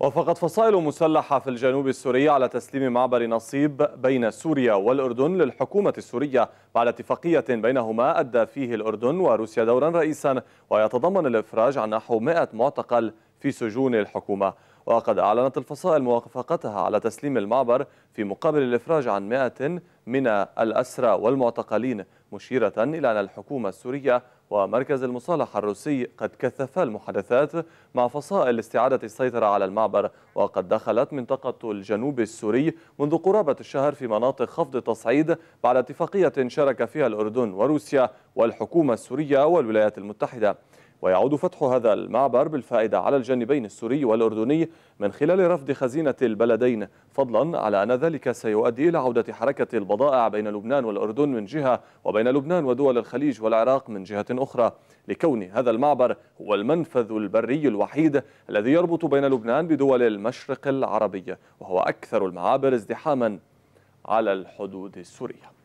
وافقت فصائل مسلحة في الجنوب السوري على تسليم معبر نصيب بين سوريا والأردن للحكومة السورية بعد اتفاقية بينهما أدى فيه الأردن وروسيا دورا رئيسا ويتضمن الإفراج عن نحو 100 معتقل في سجون الحكومة وقد أعلنت الفصائل موافقتها على تسليم المعبر في مقابل الإفراج عن 100 من الأسرى والمعتقلين مشيرة إلى أن الحكومة السورية ومركز المصالحة الروسي قد كثف المحادثات مع فصائل لاستعادة السيطرة على المعبر وقد دخلت منطقة الجنوب السوري منذ قرابة الشهر في مناطق خفض التصعيد بعد اتفاقية شارك فيها الأردن وروسيا والحكومة السورية والولايات المتحدة ويعود فتح هذا المعبر بالفائدة على الجانبين السوري والأردني من خلال رفض خزينة البلدين فضلا على أن ذلك سيؤدي إلى عودة حركة البضائع بين لبنان والأردن من جهة وبين لبنان ودول الخليج والعراق من جهة أخرى أخرى لكون هذا المعبر هو المنفذ البري الوحيد الذي يربط بين لبنان بدول المشرق العربي وهو أكثر المعابر ازدحاما على الحدود السورية